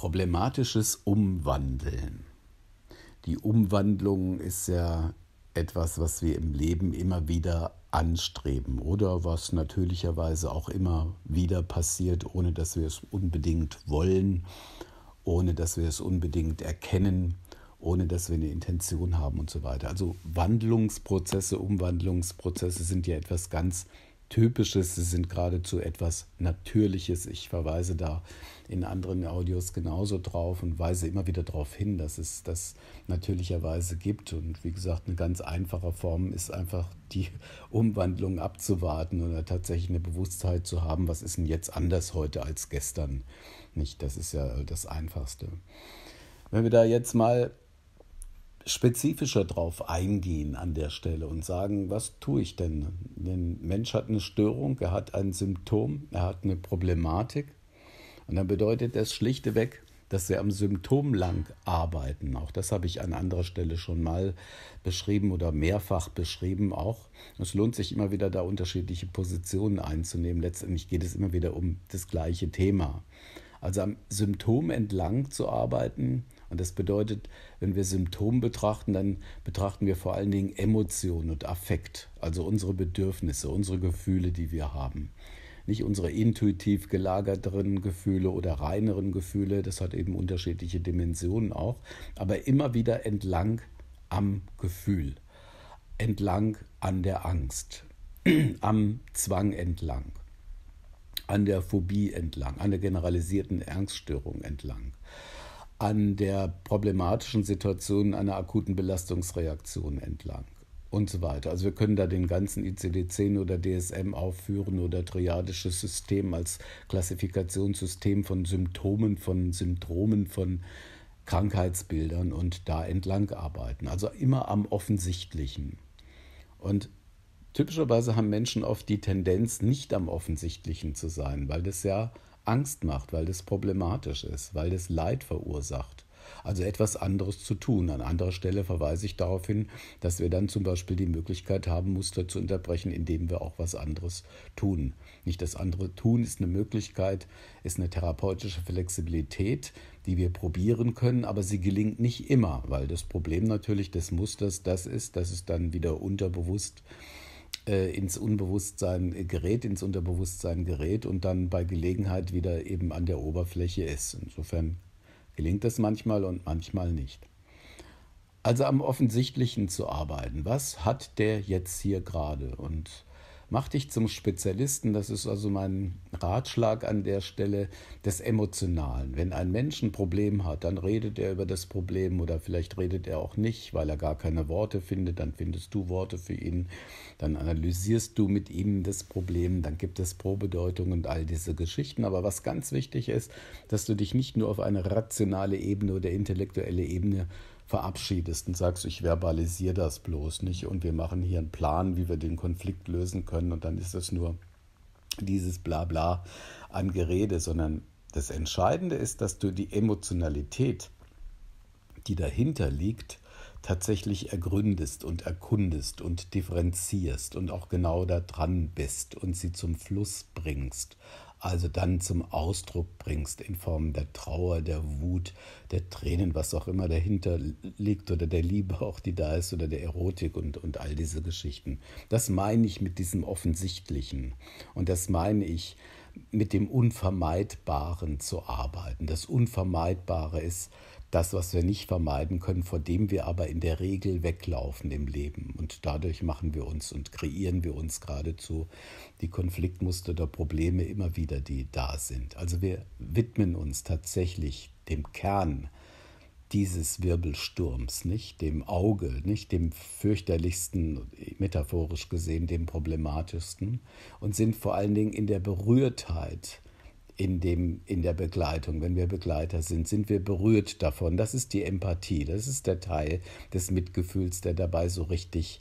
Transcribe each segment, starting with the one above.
problematisches Umwandeln. Die Umwandlung ist ja etwas, was wir im Leben immer wieder anstreben oder was natürlicherweise auch immer wieder passiert, ohne dass wir es unbedingt wollen, ohne dass wir es unbedingt erkennen, ohne dass wir eine Intention haben und so weiter. Also Wandlungsprozesse, Umwandlungsprozesse sind ja etwas ganz Typisches, sie sind geradezu etwas Natürliches. Ich verweise da in anderen Audios genauso drauf und weise immer wieder darauf hin, dass es das natürlicherweise gibt. Und wie gesagt, eine ganz einfache Form ist einfach die Umwandlung abzuwarten oder tatsächlich eine Bewusstheit zu haben, was ist denn jetzt anders heute als gestern. Nicht, das ist ja das Einfachste. Wenn wir da jetzt mal spezifischer drauf eingehen an der Stelle und sagen, was tue ich denn? Ein Mensch hat eine Störung, er hat ein Symptom, er hat eine Problematik. Und dann bedeutet das schlichtweg, dass wir am Symptom lang arbeiten. Auch das habe ich an anderer Stelle schon mal beschrieben oder mehrfach beschrieben. Auch es lohnt sich immer wieder, da unterschiedliche Positionen einzunehmen. Letztendlich geht es immer wieder um das gleiche Thema. Also am Symptom entlang zu arbeiten, und das bedeutet, wenn wir Symptome betrachten, dann betrachten wir vor allen Dingen Emotionen und Affekt, also unsere Bedürfnisse, unsere Gefühle, die wir haben. Nicht unsere intuitiv gelagerteren Gefühle oder reineren Gefühle, das hat eben unterschiedliche Dimensionen auch, aber immer wieder entlang am Gefühl, entlang an der Angst, am Zwang entlang, an der Phobie entlang, an der generalisierten Angststörung entlang an der problematischen Situation einer akuten Belastungsreaktion entlang und so weiter. Also wir können da den ganzen ICD-10 oder DSM aufführen oder triadisches System als Klassifikationssystem von Symptomen, von Syndromen, von Krankheitsbildern und da entlang arbeiten. Also immer am Offensichtlichen. Und Typischerweise haben Menschen oft die Tendenz, nicht am Offensichtlichen zu sein, weil das ja Angst macht, weil das problematisch ist, weil das Leid verursacht. Also etwas anderes zu tun. An anderer Stelle verweise ich darauf hin, dass wir dann zum Beispiel die Möglichkeit haben, Muster zu unterbrechen, indem wir auch was anderes tun. Nicht das andere tun ist eine Möglichkeit, ist eine therapeutische Flexibilität, die wir probieren können, aber sie gelingt nicht immer, weil das Problem natürlich des Musters das ist, dass es dann wieder unterbewusst äh, äh, ins Unbewusstsein gerät, ins Unterbewusstsein gerät und dann bei Gelegenheit wieder eben an der Oberfläche ist. Insofern gelingt das manchmal und manchmal nicht. Also am Offensichtlichen zu arbeiten. Was hat der jetzt hier gerade? Und mach dich zum Spezialisten, das ist also mein Ratschlag an der Stelle des Emotionalen. Wenn ein Mensch ein Problem hat, dann redet er über das Problem oder vielleicht redet er auch nicht, weil er gar keine Worte findet. Dann findest du Worte für ihn, dann analysierst du mit ihm das Problem, dann gibt es Probedeutung und all diese Geschichten. Aber was ganz wichtig ist, dass du dich nicht nur auf eine rationale Ebene oder intellektuelle Ebene verabschiedest und sagst, ich verbalisiere das bloß nicht und wir machen hier einen Plan, wie wir den Konflikt lösen können und dann ist das nur dieses Blabla an Gerede, sondern das Entscheidende ist, dass du die Emotionalität, die dahinter liegt, tatsächlich ergründest und erkundest und differenzierst und auch genau da dran bist und sie zum Fluss bringst, also dann zum Ausdruck bringst in Form der Trauer, der Wut, der Tränen, was auch immer dahinter liegt oder der Liebe auch, die da ist oder der Erotik und, und all diese Geschichten. Das meine ich mit diesem Offensichtlichen und das meine ich mit dem Unvermeidbaren zu arbeiten. Das Unvermeidbare ist, das, was wir nicht vermeiden können, vor dem wir aber in der Regel weglaufen im Leben. Und dadurch machen wir uns und kreieren wir uns geradezu die Konfliktmuster oder Probleme immer wieder, die da sind. Also wir widmen uns tatsächlich dem Kern dieses Wirbelsturms, nicht dem Auge, nicht dem fürchterlichsten, metaphorisch gesehen, dem problematischsten und sind vor allen Dingen in der Berührtheit in, dem, in der Begleitung, wenn wir Begleiter sind, sind wir berührt davon. Das ist die Empathie, das ist der Teil des Mitgefühls, der dabei so richtig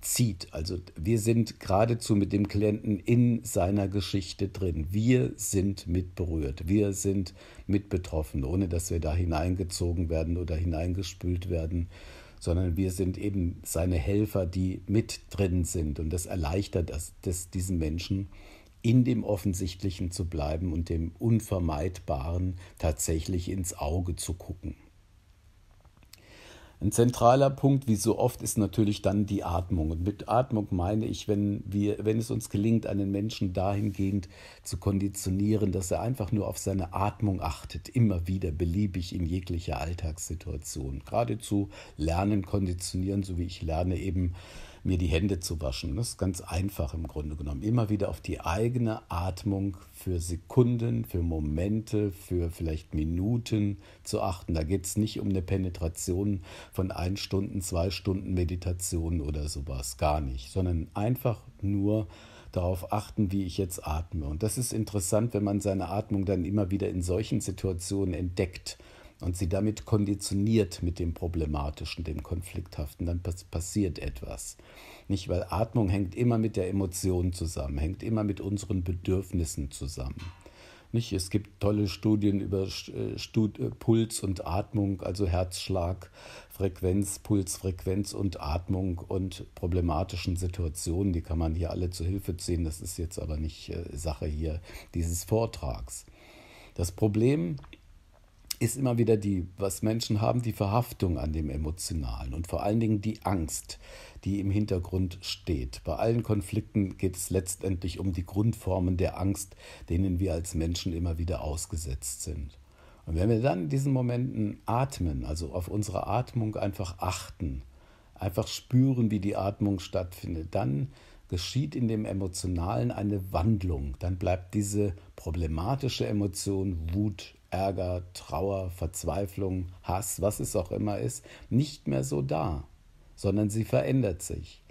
zieht. Also wir sind geradezu mit dem Klienten in seiner Geschichte drin. Wir sind mit berührt, wir sind mit betroffen, ohne dass wir da hineingezogen werden oder hineingespült werden sondern wir sind eben seine Helfer, die mit drin sind. Und das erleichtert das, das diesen Menschen, in dem Offensichtlichen zu bleiben und dem Unvermeidbaren tatsächlich ins Auge zu gucken. Ein zentraler Punkt, wie so oft, ist natürlich dann die Atmung. Und mit Atmung meine ich, wenn, wir, wenn es uns gelingt, einen Menschen dahingehend zu konditionieren, dass er einfach nur auf seine Atmung achtet, immer wieder beliebig in jeglicher Alltagssituation. Geradezu lernen, konditionieren, so wie ich lerne, eben mir die Hände zu waschen. Das ist ganz einfach im Grunde genommen. Immer wieder auf die eigene Atmung für Sekunden, für Momente, für vielleicht Minuten zu achten. Da geht es nicht um eine Penetration von ein Stunden, zwei Stunden Meditation oder sowas. Gar nicht. Sondern einfach nur darauf achten, wie ich jetzt atme. Und das ist interessant, wenn man seine Atmung dann immer wieder in solchen Situationen entdeckt und sie damit konditioniert mit dem Problematischen, dem Konflikthaften, dann pass passiert etwas. Nicht, weil Atmung hängt immer mit der Emotion zusammen, hängt immer mit unseren Bedürfnissen zusammen. Nicht? Es gibt tolle Studien über äh, Stud äh, Puls und Atmung, also Herzschlag, Frequenz, Pulsfrequenz und Atmung und problematischen Situationen. Die kann man hier alle zu Hilfe ziehen. Das ist jetzt aber nicht äh, Sache hier dieses Vortrags. Das Problem ist immer wieder die, was Menschen haben, die Verhaftung an dem Emotionalen und vor allen Dingen die Angst, die im Hintergrund steht. Bei allen Konflikten geht es letztendlich um die Grundformen der Angst, denen wir als Menschen immer wieder ausgesetzt sind. Und wenn wir dann in diesen Momenten atmen, also auf unsere Atmung einfach achten, einfach spüren, wie die Atmung stattfindet, dann geschieht in dem Emotionalen eine Wandlung. Dann bleibt diese problematische Emotion, Wut, Ärger, Trauer, Verzweiflung, Hass, was es auch immer ist, nicht mehr so da, sondern sie verändert sich.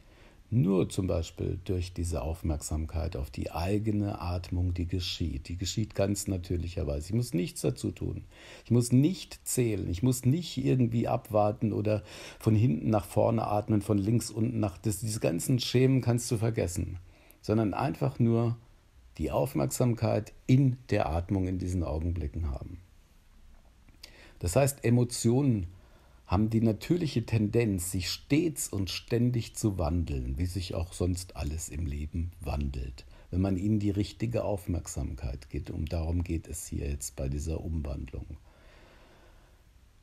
Nur zum Beispiel durch diese Aufmerksamkeit auf die eigene Atmung, die geschieht. Die geschieht ganz natürlicherweise. Ich muss nichts dazu tun. Ich muss nicht zählen. Ich muss nicht irgendwie abwarten oder von hinten nach vorne atmen, von links unten nach. Das, diese ganzen Schemen kannst du vergessen. Sondern einfach nur die Aufmerksamkeit in der Atmung in diesen Augenblicken haben. Das heißt, Emotionen haben die natürliche Tendenz, sich stets und ständig zu wandeln, wie sich auch sonst alles im Leben wandelt, wenn man ihnen die richtige Aufmerksamkeit gibt. Und darum geht es hier jetzt bei dieser Umwandlung.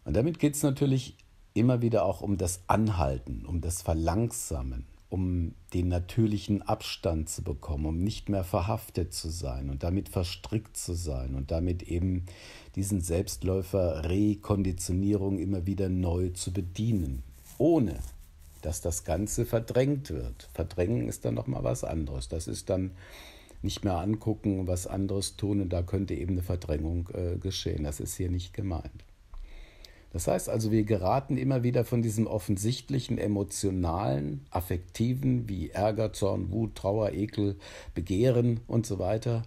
Und damit geht es natürlich immer wieder auch um das Anhalten, um das Verlangsamen um den natürlichen Abstand zu bekommen, um nicht mehr verhaftet zu sein und damit verstrickt zu sein und damit eben diesen Selbstläufer Rekonditionierung immer wieder neu zu bedienen, ohne dass das Ganze verdrängt wird. Verdrängen ist dann nochmal was anderes. Das ist dann nicht mehr angucken, was anderes tun und da könnte eben eine Verdrängung äh, geschehen. Das ist hier nicht gemeint. Das heißt also, wir geraten immer wieder von diesem offensichtlichen emotionalen, affektiven wie Ärger, Zorn, Wut, Trauer, Ekel, Begehren und so weiter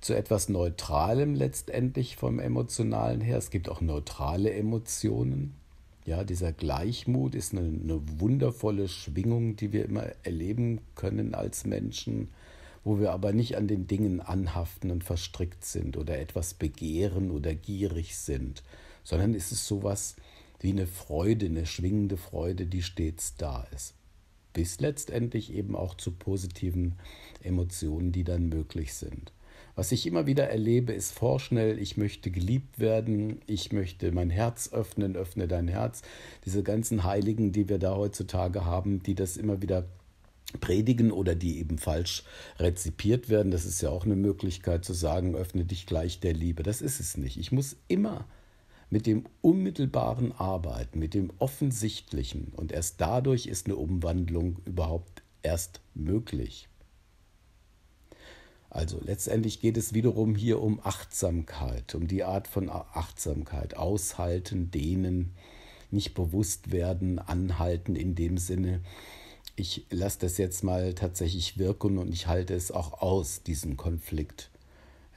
zu etwas Neutralem letztendlich vom Emotionalen her. Es gibt auch neutrale Emotionen. Ja, dieser Gleichmut ist eine, eine wundervolle Schwingung, die wir immer erleben können als Menschen wo wir aber nicht an den Dingen anhaften und verstrickt sind oder etwas begehren oder gierig sind, sondern es ist sowas wie eine Freude, eine schwingende Freude, die stets da ist. Bis letztendlich eben auch zu positiven Emotionen, die dann möglich sind. Was ich immer wieder erlebe, ist vorschnell, ich möchte geliebt werden, ich möchte mein Herz öffnen, öffne dein Herz. Diese ganzen Heiligen, die wir da heutzutage haben, die das immer wieder predigen oder die eben falsch rezipiert werden, das ist ja auch eine Möglichkeit zu sagen, öffne dich gleich der Liebe. Das ist es nicht. Ich muss immer mit dem unmittelbaren Arbeiten, mit dem Offensichtlichen. Und erst dadurch ist eine Umwandlung überhaupt erst möglich. Also letztendlich geht es wiederum hier um Achtsamkeit, um die Art von Achtsamkeit. Aushalten, dehnen, nicht bewusst werden, anhalten in dem Sinne. Ich lasse das jetzt mal tatsächlich wirken und ich halte es auch aus, diesen Konflikt.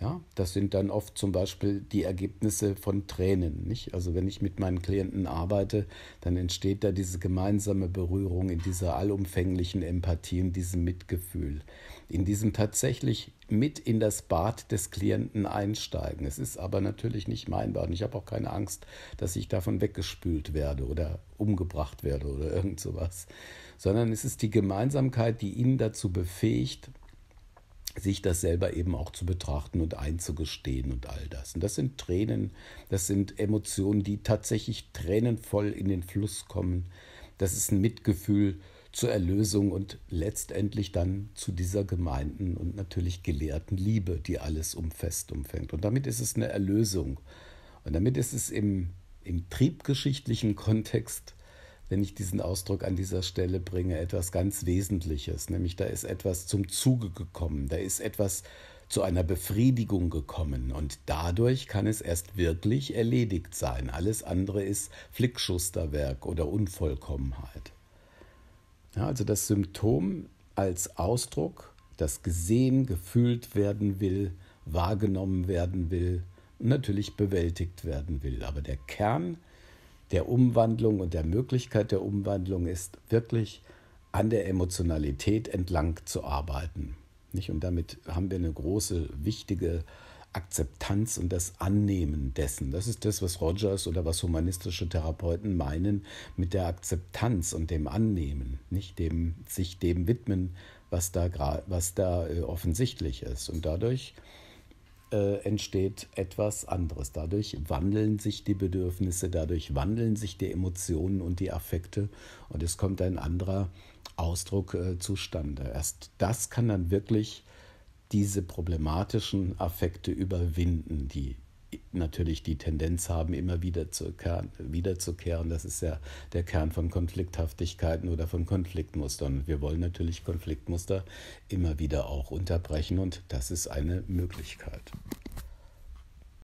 Ja, das sind dann oft zum Beispiel die Ergebnisse von Tränen. Nicht? Also wenn ich mit meinen Klienten arbeite, dann entsteht da diese gemeinsame Berührung in dieser allumfänglichen Empathie, in diesem Mitgefühl, in diesem tatsächlich mit in das Bad des Klienten einsteigen. Es ist aber natürlich nicht mein Bad. Und ich habe auch keine Angst, dass ich davon weggespült werde oder umgebracht werde oder irgend sowas. Sondern es ist die Gemeinsamkeit, die ihn dazu befähigt, sich das selber eben auch zu betrachten und einzugestehen und all das. Und das sind Tränen, das sind Emotionen, die tatsächlich tränenvoll in den Fluss kommen. Das ist ein Mitgefühl zur Erlösung und letztendlich dann zu dieser gemeinten und natürlich gelehrten Liebe, die alles umfasst, umfängt. Und damit ist es eine Erlösung. Und damit ist es im, im triebgeschichtlichen Kontext wenn ich diesen Ausdruck an dieser Stelle bringe, etwas ganz Wesentliches, nämlich da ist etwas zum Zuge gekommen, da ist etwas zu einer Befriedigung gekommen und dadurch kann es erst wirklich erledigt sein. Alles andere ist Flickschusterwerk oder Unvollkommenheit. Ja, also das Symptom als Ausdruck, das gesehen, gefühlt werden will, wahrgenommen werden will, natürlich bewältigt werden will. Aber der Kern der Umwandlung und der Möglichkeit der Umwandlung ist wirklich an der Emotionalität entlang zu arbeiten. Nicht? Und damit haben wir eine große, wichtige Akzeptanz und das Annehmen dessen. Das ist das, was Rogers oder was humanistische Therapeuten meinen mit der Akzeptanz und dem Annehmen, nicht dem sich dem widmen, was da, was da äh, offensichtlich ist. Und dadurch äh, entsteht etwas anderes. Dadurch wandeln sich die Bedürfnisse, dadurch wandeln sich die Emotionen und die Affekte und es kommt ein anderer Ausdruck äh, zustande. Erst das kann dann wirklich diese problematischen Affekte überwinden, die natürlich die Tendenz haben, immer wieder zu kehren, wiederzukehren. Das ist ja der Kern von Konflikthaftigkeiten oder von Konfliktmustern. wir wollen natürlich Konfliktmuster immer wieder auch unterbrechen und das ist eine Möglichkeit.